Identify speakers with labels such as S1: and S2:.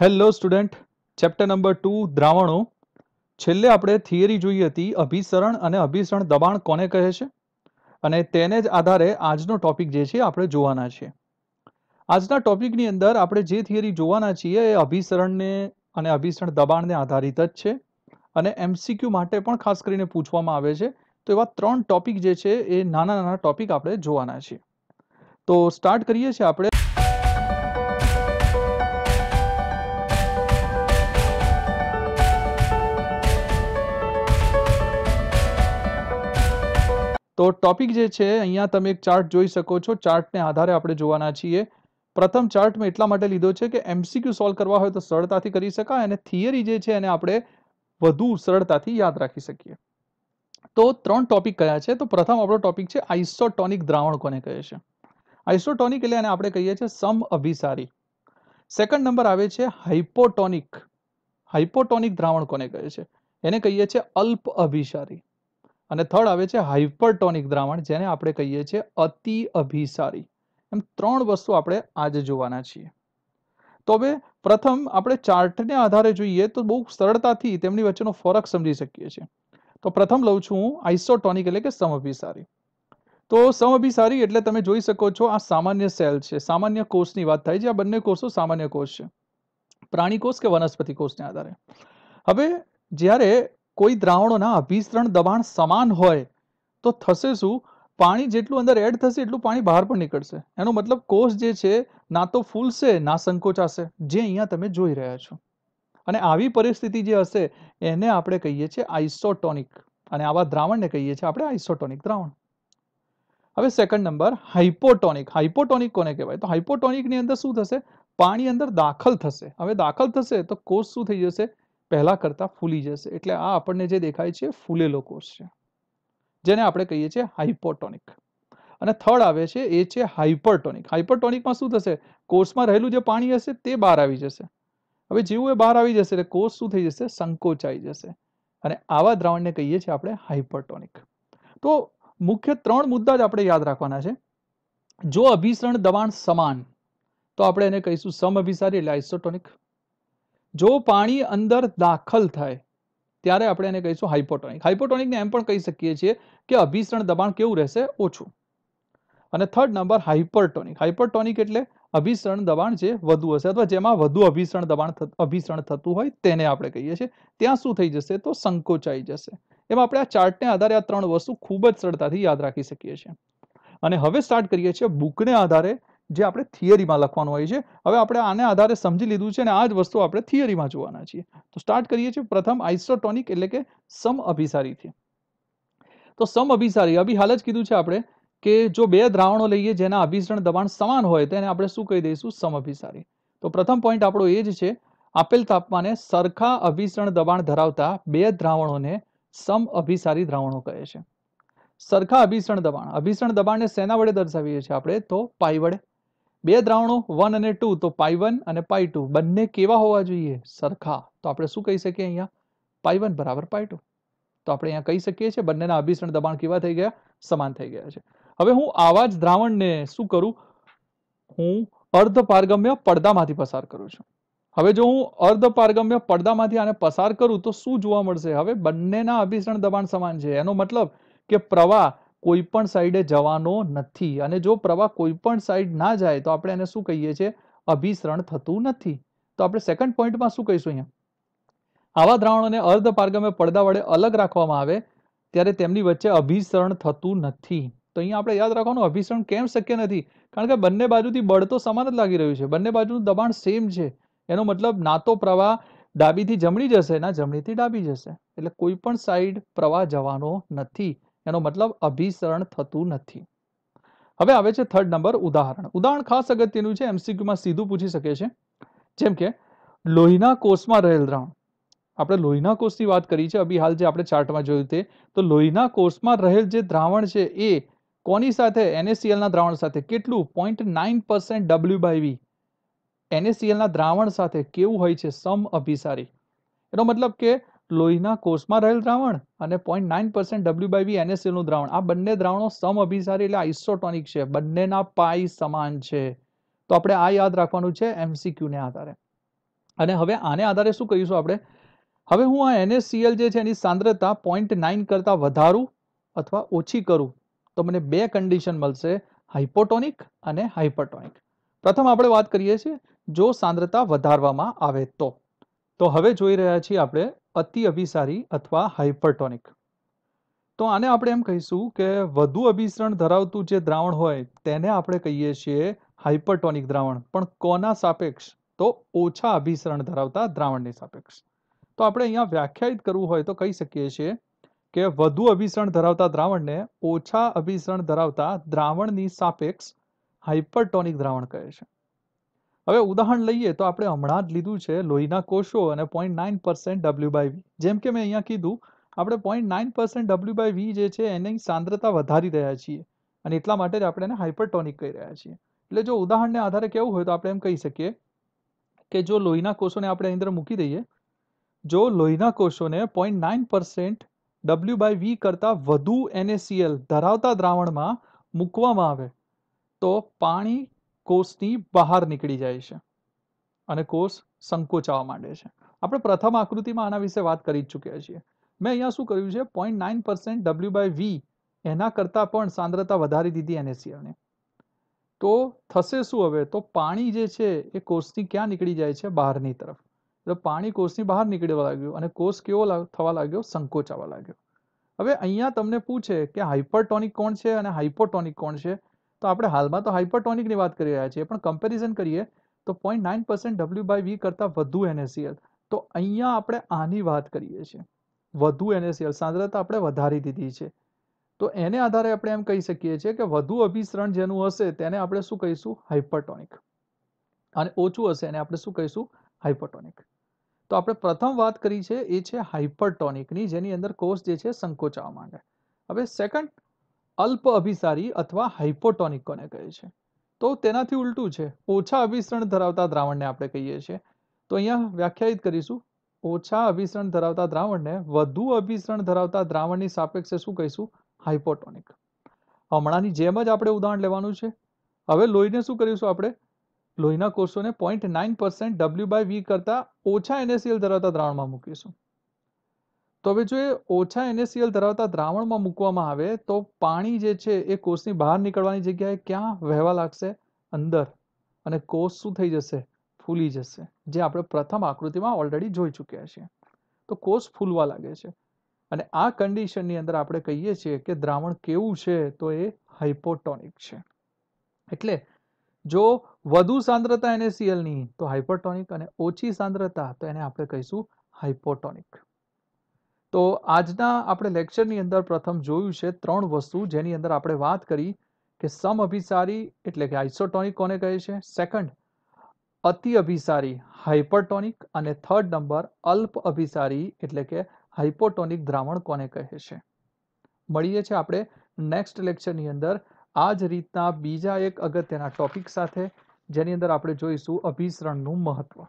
S1: hello student chapter number two દ્રાવણો છેલ્લે આપણે થિયરી જોઈ હતી અભિસરણ અને અભિસરણ દબાણ કોને કહે છે અને તેને જ આધારે આજનો ટોપિક જે છે આપણે જોવાના છીએ આજના ટોપિકની અંદર આપણે જે થિયરી જોવાના છીએ એ અભિસરણને અને અભિસરણ દબાણને આધારિત જ છે અને એમસીક્યુ માટે પણ ખાસ કરીને પૂછવામાં આવે છે તો એવા ત્રણ ટોપિક જે છે એ નાના નાના ટોપિક આપણે જોવાના છીએ તો સ્ટાર્ટ કરીએ છીએ આપણે तो टॉपिक जे छे यहां तुम एक चार्ट જોઈ શકો છો ચાર્ટ મે આધારે આપણે જોવાના છે પ્રથમ ચાર્ટ મે એટલા માટે લીધો છે કે एमसीक्यू સોલ્વ કરવા હોય તો સરળતાથી કરી શકાય અને થિયરી જે છે એને આપણે વધુ સરળતાથી યાદ રાખી સકીએ તો ત્રણ ટોપિક કયા છે તો પ્રથમ આપણો ટોપિક છે આઇસોટોનિક દ્રાવણ કોને કહે છે આઇસોટોનિક એટલે આપણે કહીએ છે સમ અભિશારી સેકન્ડ નંબર આવે છે હાઇપોટોનિક હાઇપોટોનિક દ્રાવણ કોને કહે છે એને કહીએ છે अल्प અભિશારી અને થર્ડ આવે છે હાઈપરટોનિક દ્રાવણ જેને આપણે કહીએ છે અતિ અભિશારી એમ ત્રણ વસ્તુ આપણે આજે જોવાના છે તો બે પ્રથમ આપણે ચાર્ટને આધારે જોઈએ તો બહુ સરળતાથી તેમની વચ્ચેનો ફરક સમજી શકીએ છીએ તો પ્રથમ લઉં છું આઇસોટોનિક એટલે કે સમ અભિશારી તો સમ અભિશારી એટલે તમે જોઈ શકો છો આ સામાન્ય સેલ છે સામાન્ય કોષની વાત થઈ છે આ બને કોષો સામાન્ય કોષ છે પ્રાણી કોષ કે વનસ્પતિ કોષને આધારે હવે જ્યારે કોઈ દ્રાવણોના અભિસરણ દબાણ સમાન હોય તો થશે શું પાણી જેટલું અંદર એડ થશે એટલું પાણી બહાર પણ નીકળશે એનો મતલબ કોષ જે છે ના તો ફૂલશે ના સંકોચાશે જે અહીંયા તમે જોઈ રહ્યા છો અને આવી પરિસ્થિતિ જે હશે એને આપણે કહીએ છીએ આઇસોટોનિક અને આવા દ્રાવણને કહીએ છીએ આપણે આઇસોટોનિક દ્રાવણ હવે સેકન્ડ નંબર હાઇપોટોનિક હાઇપોટોનિક કોને કહેવાય તો હાઇપોટોનિકની અંદર શું થશે પાણી અંદર દાખલ થશે હવે દાખલ થશે તો કોષ શું થઈ જશે પહેલાં કરતાં ફૂલી જશે એટલે આ આપણને જે દેખાય છે ફૂલેલો કોષ છે જેને આપણે કહીએ છીએ હાઇપોટોનિક અને થર્ડ આવે છે એ છે હાઇપરટોનિક હાઇપરટોનિકમાં શું થશે કોષમાં રહેલું જે પાણી હશે તે બહાર આવી જશે હવે જેવું એ બહાર આવી જશે એટલે કોષ શું થઈ જશે સંકોચાઈ જશે અને આવા દ્રાવણને કહીએ છીએ આપણે હાઇપરટોનિક તો મુખ્ય ત્રણ મુદ્દા જ આપણે યાદ રાખવાના છે જો અભિસરણ દબાણ સમાન તો આપણે એને કહીશું સમ સમઅભિસારી એટલે આઇસોટોનિક જો પાણી અંદર દાખલ થાય ત્યારે આપણે એને કહીશું હાઇપોટોનિક હાઇપોટોનિકને એમ પણ કહી શકીએ છીએ કે અભિસરણ દબાણ કેવું રહેશે ઓછું અને થર્ડ નંબર હાઇપરટોનિક હાઇપરટોનિક એટલે અભિસરણ દબાણ જે વધુ હશે અથવા જેમાં વધુ અભિસરણ દબાણ અભિસરણ થતું હોય તેને આપણે કહીએ છીએ ત્યાં શું થઈ જશે તો સંકોચાઈ જશે એમાં આપણે આ ચાર્ટને આધારે આ ત્રણ વસ્તુ ખૂબ જ સરળતાથી યાદ રાખી શકીએ છીએ અને હવે સ્ટાર્ટ કરીએ છીએ બુકને આધારે જે આપણે થિયરીમાં લખવાનું હોય છે હવે આપણે આને આધારે સમજી લીધું છે અને આ જ વસ્તુ આપણે થિયરીમાં જોવાના છીએ તો સ્ટાર્ટ કરીએ છીએ પ્રથમ આઇસોટોનિક એટલે કે સમ અભિસારીથી તો સમ અભિસારી અભી હાલ જ કીધું છે આપણે કે જો બે દ્રાવણો લઈએ જેના અભિસરણ દબાણ સમાન હોય તેને આપણે શું કહી દઈશું સમ અભિસારી તો પ્રથમ પોઈન્ટ આપણો એ જ છે આપેલ તાપમાને સરખા અભિસરણ દબાણ ધરાવતા બે દ્રાવણોને સમ અભિસારી દ્રાવણો કહે છે સરખા અભિસરણ દબાણ અભિસરણ દબાણને સેના વડે દર્શાવીએ છીએ આપણે તો પાઈ વડે બે દ્રાવણો વન અને ટુ તો પાઈ વન અને પાઈ ટુ બંને કેવા હોવા જોઈએ સરખા તો આપણે શું કહી શકીએ અહીંયા પાઈ વન બરાબર પાઈ ટુ તો આપણે અહીંયા કહી શકીએ છીએ બંનેના અભિસરણ દબાણ કેવા થઈ ગયા સમાન થઈ ગયા છે હવે હું આવા જ દ્રાવણને શું કરું હું અર્ધ પારગમ્ય પડદામાંથી પસાર કરું છું હવે જો હું અર્ધ પારગમ્ય પડદામાંથી આને પસાર કરું તો શું જોવા મળશે હવે બંનેના અભિસરણ દબાણ સમાન છે એનો મતલબ કે પ્રવાહ કોઈ પણ સાઈડે જવાનો નથી અને જો પ્રવાહ કોઈ પણ સાઈડ ના જાય તો આપણે એને શું કહીએ છીએ અભિસરણ થતું નથી તો આપણે સેકન્ડ પોઈન્ટમાં શું કહીશું અહીંયા આવા દ્રાવણોને અર્ધ પારગમ્ય પડદા વડે અલગ રાખવામાં આવે ત્યારે તેમની વચ્ચે અભિસરણ થતું નથી તો અહીંયા આપણે યાદ રાખવાનું અભિસરણ કેમ શક્ય નથી કારણ કે બંને બાજુથી બળ તો સમાન જ લાગી રહ્યું છે બંને બાજુનું દબાણ સેમ છે એનો મતલબ ના તો પ્રવાહ ડાબીથી જમણી જશે ના જમણીથી ડાબી જશે એટલે કોઈ પણ સાઈડ પ્રવાહ જવાનો નથી એનો મતલબ અભિસરણ થતું નથી હવે આવે છે થર્ડ નંબર ઉદાહરણ ઉદાહરણ ખાસ અગત્યનું છે એમસીક્યુમાં સીધું પૂછી શકે છે જેમ કે લોહીના કોષમાં રહેલ દ્રાવણ આપણે લોહીના કોષની વાત કરી છે અભી હાલ જે આપણે ચાર્ટમાં જોયું તે તો લોહીના કોષમાં રહેલ જે દ્રાવણ છે એ કોની સાથે એનએસીએલના દ્રાવણ સાથે કેટલું point nine percent W by V એનએસીએલના દ્રાવણ સાથે કેવું હોય છે સમ અભિસારી એનો મતલબ કે લોહીના કોષમાં રહેલ દ્રાવણ અને point nine percent W by V એનએસએલનું દ્રાવણ આ બંને દ્રાવણો સમ અભિસારી એટલે આઇસોટોનિક છે બંનેના પાઈ સમાન છે તો આપણે આ યાદ રાખવાનું છે એમસીક્યુને આધારે અને હવે આને આધારે શું કરીશું આપણે હવે હું આ એનએસસીએલ જે છે એની સાંદ્રતા પોઈન્ટ નાઇન કરતાં વધારું અથવા ઓછી કરું તો મને બે કન્ડિશન મળશે હાઇપોટોનિક અને હાઇપરટોનિક પ્રથમ આપણે વાત કરીએ છીએ જો સાંદ્રતા વધારવામાં આવે તો તો હવે જોઈ રહ્યા છીએ આપણે અતિ અભિસારી અથવા હાઇપરટોનિક તો આને આપણે એમ કહીશું કે વધુ અભિસરણ ધરાવતું જે દ્રાવણ હોય તેને આપણે કહીએ છીએ હાઇપરટોનિક દ્રાવણ પણ કોના સાપેક્ષ તો ઓછા અભિસરણ ધરાવતા દ્રાવણની સાપેક્ષ તો આપણે અહીંયા વ્યાખ્યાયિત કરવું હોય તો કહી શકીએ છીએ કે વધુ અભિસરણ ધરાવતા દ્રાવણને ઓછા અભિસરણ ધરાવતા દ્રાવણની સાપેક્ષ હાઇપરટોનિક દ્રાવણ કહે છે હવે ઉદાહરણ લઈએ તો આપણે હમણાં જ લીધું છે લોહીના કોષો અને point nine percent W by V જેમ કે મેં અહીંયા કીધું આપણે point nine percent W by V જે છે એની સાંદ્રતા વધારી રહ્યા છીએ અને એટલા માટે જ આપણે એને હાઇપરટોનિક કહી રહ્યા છીએ એટલે જો ઉદાહરણને આધારે કેવું હોય તો આપણે એમ કહી શકીએ કે જો લોહીના કોષોને આપણે અંદર મૂકી દઈએ જો લોહીના કોષોને point nine percent W by V કરતાં વધુ એનએસીએલ ધરાવતા દ્રાવણમાં મૂકવામાં આવે તો પાણી કોષની બહાર નીકળી જાય છે અને કોષ સંકોચાવા માંડે છે આપણે પ્રથમ આકૃતિમાં આના વિશે વાત કરી જ ચૂક્યા છીએ મેં અહીંયા શું કર્યું છે point nine percent W by V એના કરતાં પણ સાંદ્રતા વધારી દીધી એનએસીએલને તો થશે શું હવે તો પાણી જે છે એ કોષની ક્યાં નીકળી જાય છે બહારની તરફ એટલે પાણી કોષની બહાર નીકળવા લાગ્યું અને કોષ કેવો થવા લાગ્યો સંકોચાવા લાગ્યો હવે અહીંયા તમને પૂછે કે હાઇપરટોનિક કોણ છે અને હાઇપોટોનિક કોણ છે તો આપણે હાલમાં તો હાઇપરટોનિકની વાત કરી રહ્યા છીએ પણ કમ્પેરિઝન કરીએ તો point nine percent W by V કરતાં વધુ એનએસીએલ તો અહીંયા આપણે આની વાત કરીએ છીએ વધુ એનએસીએલ સાંદ્રતા આપણે વધારી દીધી છે તો એને આધારે આપણે એમ કહી શકીએ છીએ કે વધુ અભિસરણ જેનું હશે તેને આપણે શું કહીશું હાઇપરટોનિક અને ઓછું હશે એને આપણે શું કહીશું હાઇપરટોનિક તો આપણે પ્રથમ વાત કરી છે એ છે હાઇપરટોનિકની જેની અંદર કોષ જે છે સંકોચાવા માંડે હવે સેકન્ડ અલ્પ અભિસારી અથવા હાઇપોટોનિક કોને કહે છે તો તેનાથી ઉલટું છે ઓછા અભિસરણ ધરાવતા દ્રાવણને આપણે કહીએ છીએ તો અહીંયા વ્યાખ્યાયિત કરીશું ઓછા અભિસરણ ધરાવતા દ્રાવણને વધુ અભિસરણ ધરાવતા દ્રાવણની સાપેક્ષે શું કહીશું હાઇપોટોનિક હમણાંની જેમ જ આપણે ઉદાહરણ લેવાનું છે હવે લોહીને શું કરીશું આપણે લોહીના કોષોને point nine percent W by V કરતાં ઓછા એનએસીએલ ધરાવતા દ્રાવણમાં મૂકીશું તો હવે જો એ ઓછા એનએસીએલ ધરાવતા દ્રાવણમાં મૂકવામાં આવે તો પાણી જે છે એ કોષની બહાર નીકળવાની જગ્યાએ ક્યાં વહેવા લાગશે અંદર અને કોષ શું થઈ જશે ફૂલી જશે જે આપણે પ્રથમ આકૃતિમાં ઓલરેડી જોઈ ચૂક્યા છીએ તો કોષ ફૂલવા લાગે છે અને આ કન્ડિશનની અંદર આપણે કહીએ છીએ કે દ્રાવણ કેવું છે તો એ હાઇપોટોનિક છે એટલે જો વધુ સાંદ્રતા એનએસીએલની તો હાઇપોટોનિક અને ઓછી સાંદ્રતા તો એને આપણે કહીશું હાઇપોટોનિક તો આજના આપણે લેક્ચરની અંદર પ્રથમ જોયું છે ત્રણ વસ્તુ જેની અંદર આપણે વાત કરી કે સમ અભિસારી એટલે કે આઇસોટોનિક કોને કહે છે સેકન્ડ અતિ અભિસારી હાઇપરટોનિક અને થર્ડ નંબર અલ્પ અભિસારી એટલે કે હાઇપોટોનિક દ્રાવણ કોને કહે છે મળીએ છીએ આપણે નેક્સ્ટ લેક્ચરની અંદર આ જ રીતના બીજા એક અગત્યના ટોપિક સાથે જેની અંદર આપણે જોઈશું અભિસરણનું મહત્ત્વ